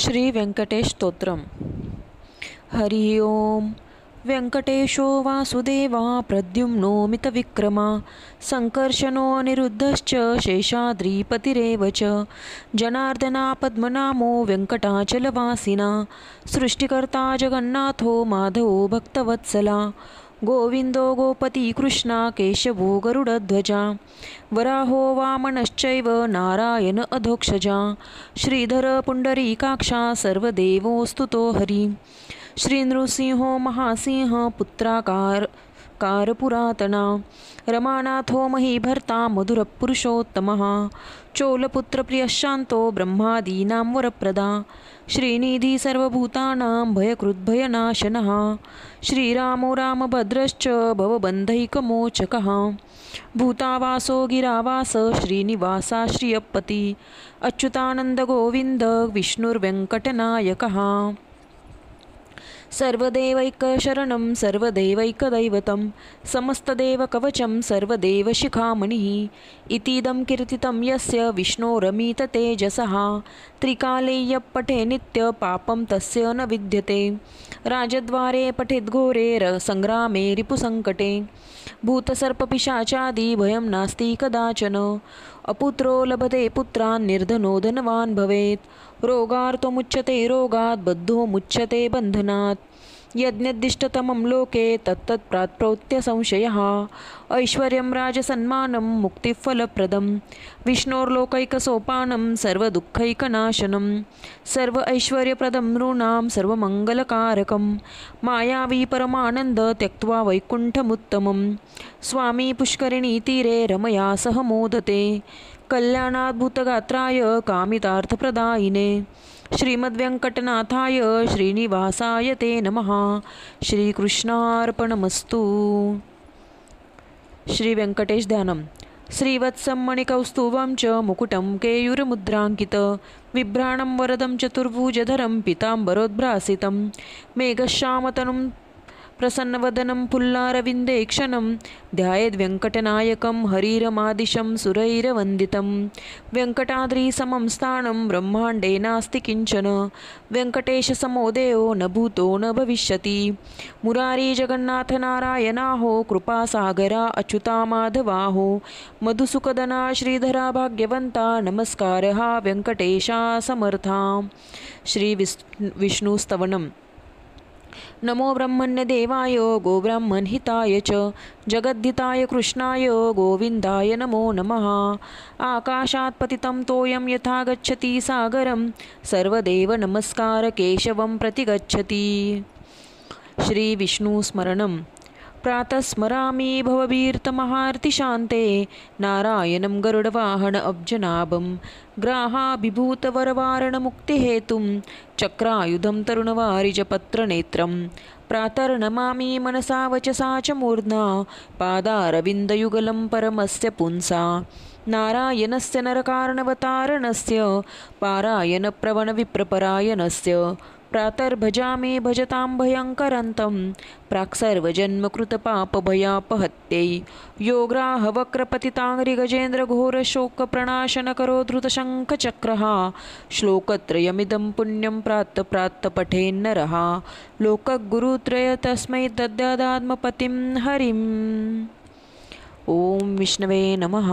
श्रीवेङ्कटेशस्तोत्रम् हरि ओं वेङ्कटेशो वासुदेवा प्रद्युम्नो मितविक्रमा अनिरुद्धश्च शेषाद्रिपतिरेव च जनार्दना पद्मनामो वेङ्कटाचलवासिना सृष्टिकर्ता जगन्नाथो माधवो भक्तवत्सला गोविंदो गोपती कृष्णा केशवो गरुडध्वजा वराहो वामनश्चैव नारायण अधोक्षजा श्रीधर सर्वदेवो स्तुतो हरि श्रीनृसिंहो महासिंह पुत्राकार कारपुरातना रमानाथो भर्ता मधुरपुरुषोत्तमः चोलपुत्रप्रियशान्तो ब्रह्मादीनां वरप्रदा श्रीनिधि सर्वभूतानां भयकृद्भयनाशनः श्रीरामो रामभद्रश्च भवबन्धैकमोचकः भूतावासो गिरावास श्रीनिवासा अच्युतानन्दगोविन्द विष्णुर्वेङ्कटनायकः सर्वदेवैकशरणं सर्वदेवैकदैवतं समस्तदेवकवचं सर्वदेवशिखामुनिः इतीदं कीर्तितं यस्य विष्णो रमीत तेजसः त्रिकालेय्यप्पठे नित्यपापं तस्य न विद्यते राजद्वारे पठिद्घोरे संग्रामे रिपुसङ्कटे भूतसर्पपिशाचादिभयं नास्ति कदाचन अपुत्रो लभते पुत्रान् निर्धनो धनवान् भवेत् रोगार्तो मुच्यते रोगात् बद्धो मुच्यते बन्धनात् यज्ञद्दिष्टतमं लोके तत्तत् ऐश्वर्यं राजसन्मानं मुक्तिफलप्रदं विष्णोर्लोकैकसोपानं सर्वदुःखैकनाशनं ऐश्वर्यप्रदं नृणां सर्वमङ्गलकारकं मायावीपरमानन्द त्यक्त्वा वैकुण्ठमुत्तमं स्वामी पुष्करिणीतीरे रमया सह मोदते कल्याणाद्भुतगात्राय कामितार्थप्रदायिने श्रीमद्वेङ्कटनाथाय श्रीनिवासाय ते नमः श्रीकृष्णार्पणमस्तु श्रीवेङ्कटेशध्यानं श्रीवत्सम्मणिकौस्तुभं च मुकुटं केयुरमुद्राङ्कित विभ्राणं वरदं चतुर्भुजधरं पिताम्बरोद्भ्रासितं मेघश्यामतनुं प्रसन्नवदनं पुल्लारविन्देक्षणं क्षणं वेङ्कटनायकं हरिरमादिशं सुरैरवन्दितं वेङ्कटाद्रिसमं स्थानं ब्रह्माण्डे नास्ति किञ्चन वेङ्कटेशसमोदयो न भूतो न भविष्यति मुरारीजगन्नाथनारायणाहो कृपासागरा अच्युतामाधवाहो मधुसुखदना श्रीधरा भाग्यवन्ता नमस्कारः वेङ्कटेशासमर्था श्रीविष् विष्णुस्तवनम् नमो ब्रह्मण्यदेवाय गोब्रह्मन्हिताय च जगद्धिताय कृष्णाय गोविन्दाय नमो नमः आकाशात् पतितं तोयं यथा गच्छति सागरं केशवं प्रति गच्छति श्रीविष्णुस्मरणं प्रातः स्मरामि भवभीर्तमहार्तिशान्ते नारायणं गरुडवाहन अब्जनाभं ग्राहाभिभूतवरवारणमुक्तिहेतुं चक्रायुधं तरुणवारिजपत्रनेत्रं प्रातर्नमामि मनसा वचसा च मूर्ध्ना पादारविन्दयुगलं परमस्य पुंसा नारायणस्य नरकारणवतारणस्य पारायणप्रवणविप्रपरायणस्य प्रातर्भजामे भजतां भयङ्करन्तं प्राक्सर्वजन्मकृतपापभयापहत्यै योग्राहवक्रपतिताङ्घ्रिगजेन्द्रघोरशोकप्रणाशनकरो धृतशङ्खचक्रः श्लोकत्रयमिदं पुण्यं प्राप्त प्राप्त पठेन्नरः लोकगुरुत्रय तस्मै तद्ददात्मपतिं हरिम् ॐ विष्णवे नमः